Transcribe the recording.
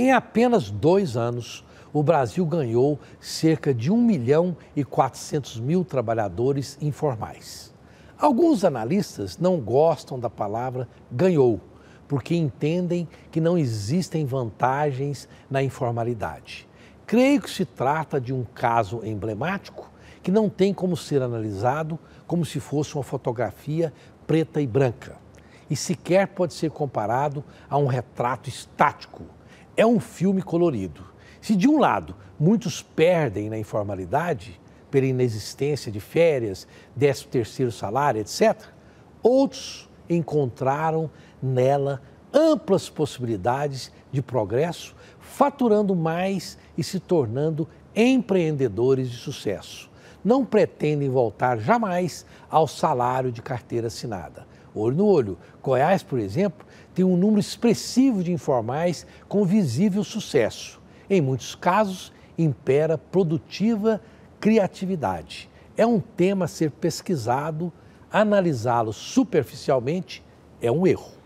Em apenas dois anos, o Brasil ganhou cerca de 1 milhão e 400 mil trabalhadores informais. Alguns analistas não gostam da palavra ganhou, porque entendem que não existem vantagens na informalidade. Creio que se trata de um caso emblemático que não tem como ser analisado como se fosse uma fotografia preta e branca, e sequer pode ser comparado a um retrato estático é um filme colorido. Se de um lado muitos perdem na informalidade, pela inexistência de férias, décimo terceiro salário, etc., outros encontraram nela amplas possibilidades de progresso, faturando mais e se tornando empreendedores de sucesso. Não pretendem voltar jamais ao salário de carteira assinada olho no olho. Goiás, por exemplo, tem um número expressivo de informais com visível sucesso. Em muitos casos, impera produtiva criatividade. É um tema a ser pesquisado, analisá-lo superficialmente é um erro.